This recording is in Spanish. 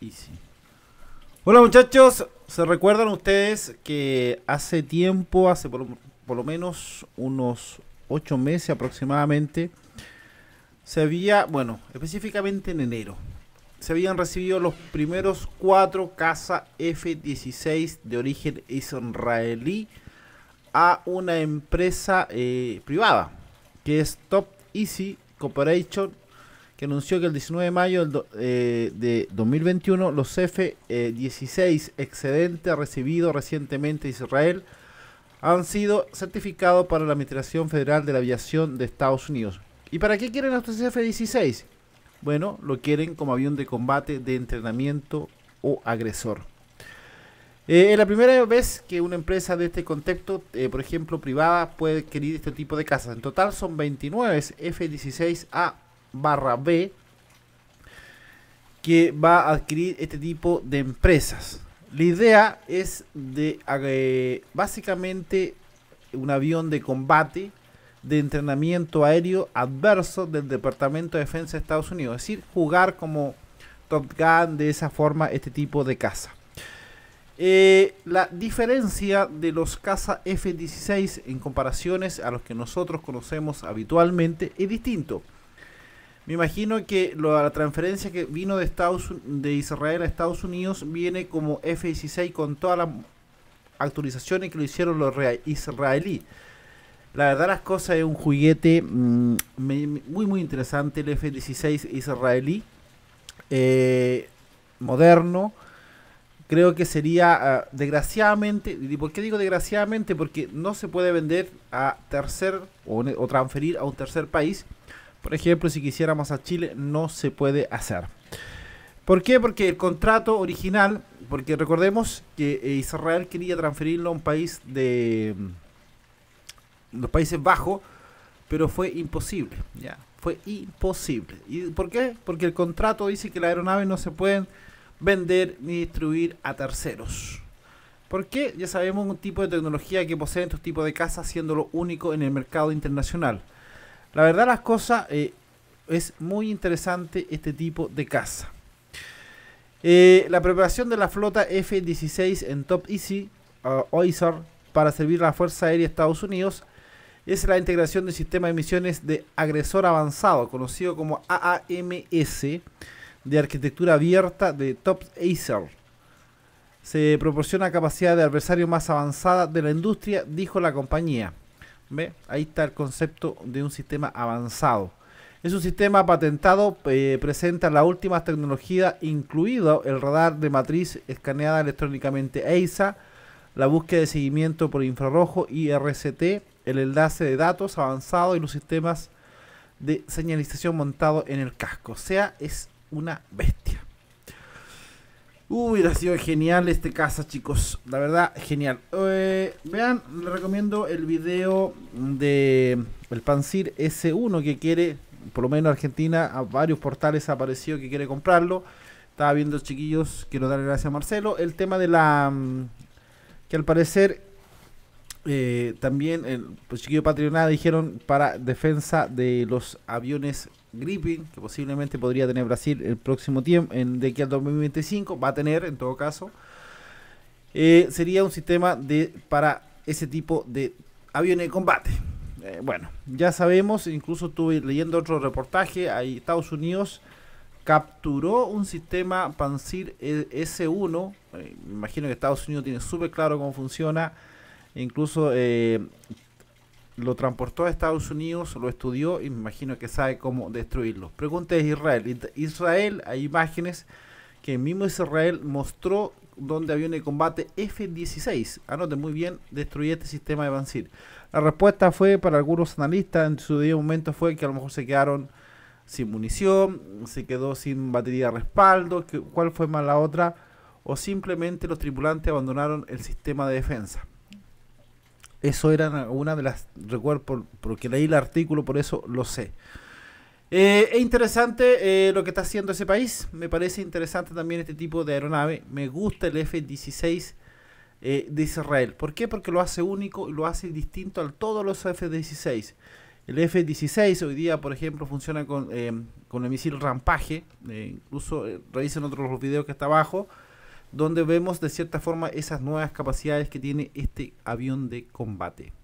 Easy. Hola muchachos, ¿se recuerdan ustedes que hace tiempo, hace por, lo menos unos ocho meses aproximadamente, se había, bueno, específicamente en enero, se habían recibido los primeros cuatro casa F-16 de origen israelí a una empresa eh, privada, que es Top Easy Corporation que anunció que el 19 de mayo eh, de 2021 los F-16 eh, excedentes recibidos recientemente de Israel han sido certificados para la Administración Federal de la Aviación de Estados Unidos. ¿Y para qué quieren estos F-16? Bueno, lo quieren como avión de combate, de entrenamiento o agresor. Eh, es la primera vez que una empresa de este contexto, por ejemplo privada, puede adquirir este tipo de casas. En total son 29 F-16A barra B que va a adquirir este tipo de empresas. La idea es de eh, básicamente un avión de combate de entrenamiento aéreo adverso del Departamento de Defensa de Estados Unidos. Es decir, jugar como Top Gun de esa forma este tipo de caza. Eh, la diferencia de los caza F-16 en comparaciones a los que nosotros conocemos habitualmente es distinto. Me imagino que la transferencia que vino de, Estados, de Israel a Estados Unidos viene como F-16 con todas las actualizaciones que lo hicieron los israelíes. La verdad las cosas es un juguete mm, muy muy interesante el F-16 israelí, eh, moderno. Creo que sería, ah, desgraciadamente, ¿y por qué digo desgraciadamente? Porque no se puede vender a tercer o transferir a un tercer país por ejemplo, si quisiéramos a Chile, no se puede hacer. ¿Por qué? Porque el contrato original, porque recordemos que Israel quería transferirlo a un país de mm, los Países Bajos, pero fue imposible, ya, fue imposible. ¿Y por qué? Porque el contrato dice que las aeronaves no se pueden vender ni distribuir a terceros. ¿Por qué? Ya sabemos un tipo de tecnología que poseen estos tipos de casas, siendo lo único en el mercado internacional. La verdad las cosas, eh, es muy interesante este tipo de caza. Eh, la preparación de la flota F-16 en Top Easy, eh, o para servir a la Fuerza Aérea de Estados Unidos es la integración del sistema de misiones de agresor avanzado, conocido como AAMS, de arquitectura abierta de Top Acer. Se proporciona capacidad de adversario más avanzada de la industria, dijo la compañía. ¿Ve? Ahí está el concepto de un sistema avanzado. Es un sistema patentado, eh, presenta las últimas tecnologías, incluido el radar de matriz escaneada electrónicamente EISA, la búsqueda de seguimiento por infrarrojo y RCT, el enlace de datos avanzado y los sistemas de señalización montados en el casco. O sea, es una bestia. Hubiera sido genial este casa, chicos. La verdad, genial. Eh, vean, les recomiendo el video de el Pancir S1 que quiere, por lo menos Argentina, a varios portales ha aparecido que quiere comprarlo. Estaba viendo, chiquillos, quiero darle gracias a Marcelo. El tema de la... Mm, que al parecer eh, también, el eh, pues, Chiquillo Patrionada dijeron para defensa de los aviones Gripping que posiblemente podría tener Brasil el próximo tiempo, en, de aquí al 2025, va a tener en todo caso. Eh, sería un sistema de para ese tipo de aviones de combate. bueno, ya sabemos, incluso estuve leyendo otro reportaje, ahí Estados Unidos capturó un sistema Pansir e S1, me imagino que Estados Unidos tiene súper claro cómo funciona, Incluso eh, lo transportó a Estados Unidos, lo estudió y me imagino que sabe cómo destruirlo. Pregunta es Israel. Israel, hay imágenes que mismo Israel mostró donde había un combate F-16. Anote muy bien, destruye este sistema de Bansir. La respuesta fue para algunos analistas en su día momento fue que a lo mejor se quedaron sin munición, se quedó sin batería de respaldo, cuál fue más la otra, o simplemente los tripulantes abandonaron el sistema de defensa. Eso era una de las, recuerdo, porque leí el artículo, por eso lo sé. Eh, es interesante eh, lo que está haciendo ese país. Me parece interesante también este tipo de aeronave. Me gusta el F-16 eh, de Israel. ¿Por qué? Porque lo hace único y lo hace distinto a todos los F-16. El F-16 hoy día, por ejemplo, funciona con, con el misil Rampaje. incluso revisen otros videos que está abajo donde vemos de cierta forma esas nuevas capacidades que tiene este avión de combate.